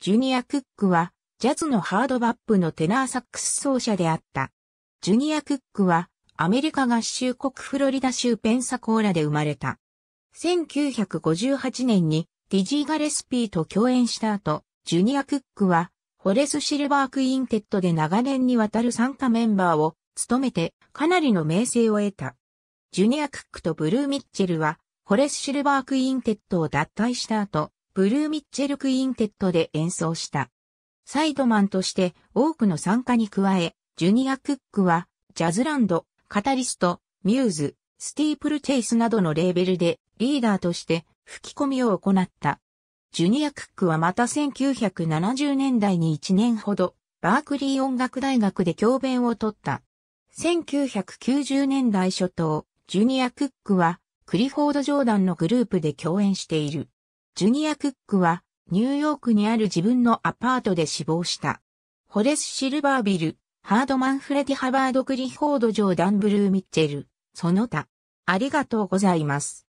ジュニア・クックは、ジャズのハードバップのテナーサックス奏者であった。ジュニア・クックは、アメリカ合衆国フロリダ州ペンサコーラで生まれた。1958年にディジー・ガレスピーと共演した後、ジュニア・クックは、ホレス・シルバー・クインテットで長年にわたる参加メンバーを務めて、かなりの名声を得た。ジュニア・クックとブルー・ミッチェルは、ホレス・シルバー・クインテットを脱退した後、ブルーミッチェルクインテットで演奏した。サイドマンとして多くの参加に加え、ジュニア・クックは、ジャズランド、カタリスト、ミューズ、スティープルチェイスなどのレーベルでリーダーとして吹き込みを行った。ジュニア・クックはまた1970年代に1年ほど、バークリー音楽大学で教鞭を取った。1990年代初頭、ジュニア・クックは、クリフォード・ジョーダンのグループで共演している。ジュニア・クックは、ニューヨークにある自分のアパートで死亡した。ホレス・シルバービル、ハードマン・フレディ・ハバード・グリフォード・ジョー・ダン・ブルー・ミッチェル、その他。ありがとうございます。